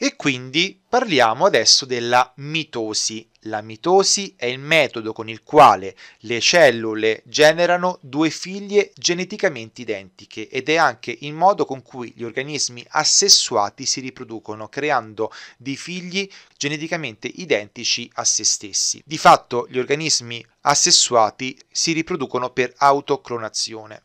E quindi parliamo adesso della mitosi. La mitosi è il metodo con il quale le cellule generano due figlie geneticamente identiche ed è anche il modo con cui gli organismi assessuati si riproducono creando dei figli geneticamente identici a se stessi. Di fatto gli organismi assessuati si riproducono per autoclonazione.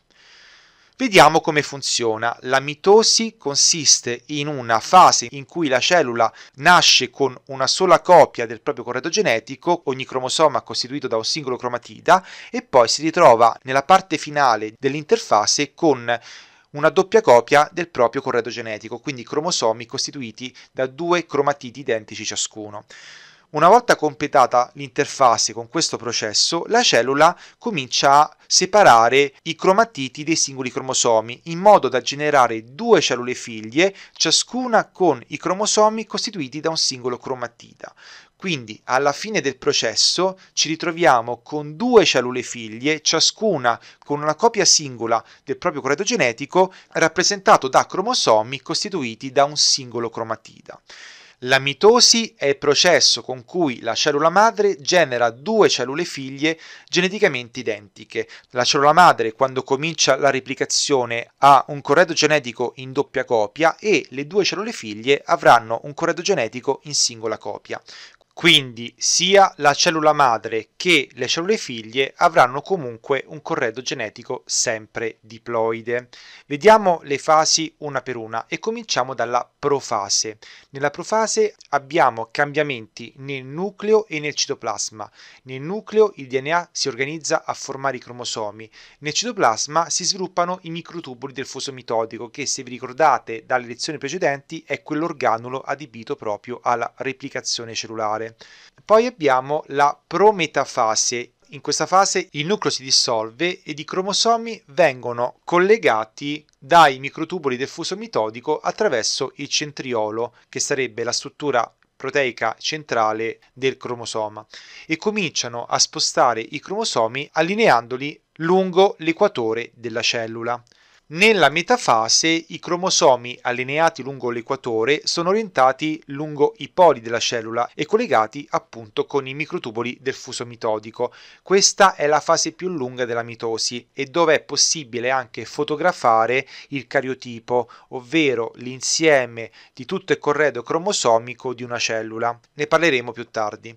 Vediamo come funziona. La mitosi consiste in una fase in cui la cellula nasce con una sola copia del proprio corredo genetico, ogni cromosoma costituito da un singolo cromatida, e poi si ritrova nella parte finale dell'interfase con una doppia copia del proprio corredo genetico, quindi cromosomi costituiti da due cromatidi identici ciascuno. Una volta completata l'interfase con questo processo, la cellula comincia a separare i cromatiti dei singoli cromosomi in modo da generare due cellule figlie, ciascuna con i cromosomi costituiti da un singolo cromatita. Quindi alla fine del processo ci ritroviamo con due cellule figlie, ciascuna con una copia singola del proprio corredo genetico rappresentato da cromosomi costituiti da un singolo cromatita. La mitosi è il processo con cui la cellula madre genera due cellule figlie geneticamente identiche. La cellula madre, quando comincia la replicazione, ha un corredo genetico in doppia copia e le due cellule figlie avranno un corredo genetico in singola copia. Quindi sia la cellula madre che le cellule figlie avranno comunque un corredo genetico sempre diploide. Vediamo le fasi una per una e cominciamo dalla profase. Nella profase abbiamo cambiamenti nel nucleo e nel citoplasma. Nel nucleo il DNA si organizza a formare i cromosomi. Nel citoplasma si sviluppano i microtubuli del foso mitodico che se vi ricordate dalle lezioni precedenti è quell'organulo adibito proprio alla replicazione cellulare nucleare. Poi abbiamo la prometafase. In questa fase il nucleo si dissolve ed i cromosomi vengono collegati dai microtubuli del fuso mitodico attraverso il centriolo, che sarebbe la struttura proteica centrale del cromosoma, e cominciano a spostare i cromosomi allineandoli lungo l'equatore della cellula. Nella metafase i cromosomi allineati lungo l'equatore sono orientati lungo i poli della cellula e collegati appunto con i microtuboli del fuso mitodico. Questa è la fase più lunga della mitosi e dove è possibile anche fotografare il cariotipo, ovvero l'insieme di tutto il corredo cromosomico di una cellula. Ne parleremo più tardi.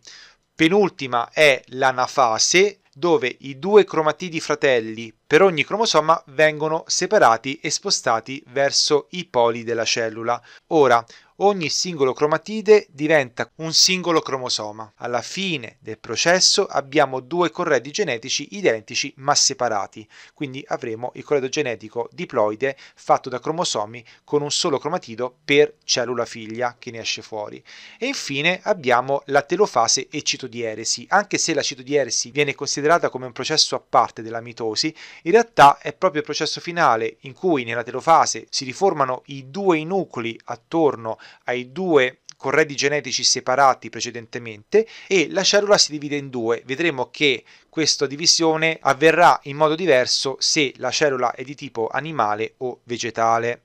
Penultima è l'anafase, dove i due cromatidi fratelli per ogni cromosoma vengono separati e spostati verso i poli della cellula. Ora, ogni singolo cromatide diventa un singolo cromosoma. Alla fine del processo abbiamo due corredi genetici identici ma separati, quindi avremo il corredo genetico diploide fatto da cromosomi con un solo cromatido per cellula figlia che ne esce fuori. E infine abbiamo la telofase e citodieresi, anche se la citodieresi viene considerata come un processo a parte della mitosi, in realtà è proprio il processo finale in cui nella telofase si riformano i due nuclei attorno ai due corredi genetici separati precedentemente e la cellula si divide in due. Vedremo che questa divisione avverrà in modo diverso se la cellula è di tipo animale o vegetale.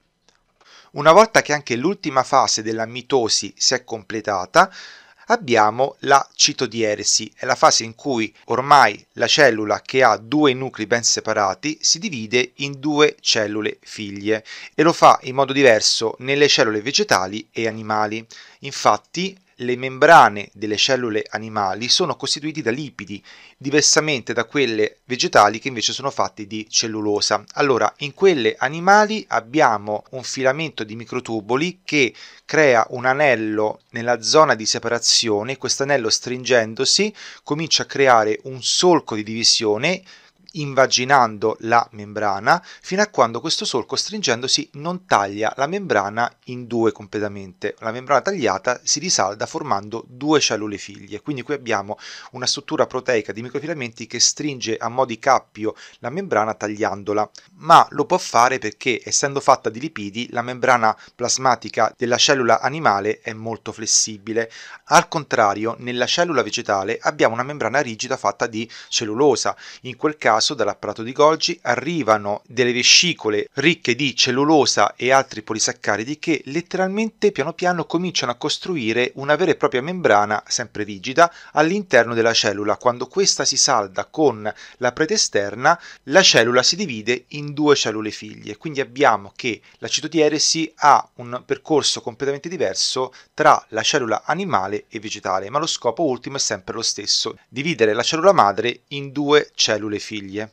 Una volta che anche l'ultima fase della mitosi si è completata, abbiamo la citodieresi, è la fase in cui ormai la cellula che ha due nuclei ben separati si divide in due cellule figlie e lo fa in modo diverso nelle cellule vegetali e animali. Infatti le membrane delle cellule animali sono costituite da lipidi, diversamente da quelle vegetali che invece sono fatte di cellulosa. Allora, in quelle animali abbiamo un filamento di microtuboli che crea un anello nella zona di separazione, questo anello stringendosi comincia a creare un solco di divisione invaginando la membrana fino a quando questo solco stringendosi non taglia la membrana in due completamente. La membrana tagliata si risalda formando due cellule figlie, quindi qui abbiamo una struttura proteica di microfilamenti che stringe a mo' di cappio la membrana tagliandola, ma lo può fare perché essendo fatta di lipidi la membrana plasmatica della cellula animale è molto flessibile. Al contrario, nella cellula vegetale abbiamo una membrana rigida fatta di cellulosa, in quel caso naso dall'apparato di Golgi arrivano delle vescicole ricche di cellulosa e altri polisaccaridi che letteralmente piano piano cominciano a costruire una vera e propria membrana sempre rigida all'interno della cellula. Quando questa si salda con la prete esterna, la cellula si divide in due cellule figlie. Quindi abbiamo che la citodieresi ha un percorso completamente diverso tra la cellula animale e vegetale, ma lo scopo ultimo è sempre lo stesso, dividere la cellula madre in due cellule figlie famiglie.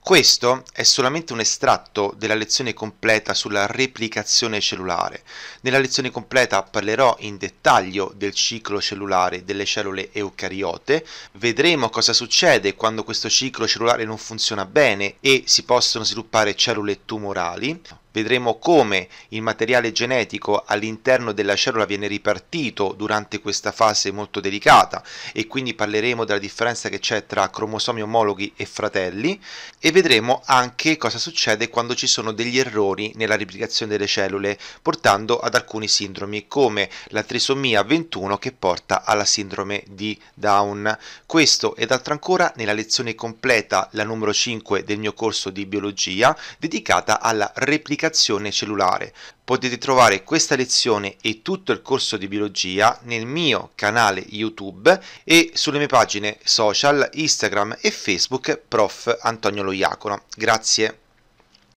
Questo è solamente un estratto della lezione completa sulla replicazione cellulare. Nella lezione completa parlerò in dettaglio del ciclo cellulare delle cellule eucariote, vedremo cosa succede quando questo ciclo cellulare non funziona bene e si possono sviluppare cellule tumorali. Vedremo come il materiale genetico all'interno della cellula viene ripartito durante questa fase molto delicata e quindi parleremo della differenza che c'è tra cromosomi omologhi e fratelli e vedremo anche cosa succede quando ci sono degli errori nella replicazione delle cellule portando ad alcuni sindromi come la trisomia 21 che porta alla sindrome di Down. Questo ed altro ancora nella lezione completa, la numero 5 del mio corso di biologia, dedicata alla replicazione comunicazione cellulare. Potete trovare questa lezione e tutto il corso di biologia nel mio canale YouTube e sulle mie pagine social Instagram e Facebook Prof. Antonio Loiacono. Grazie.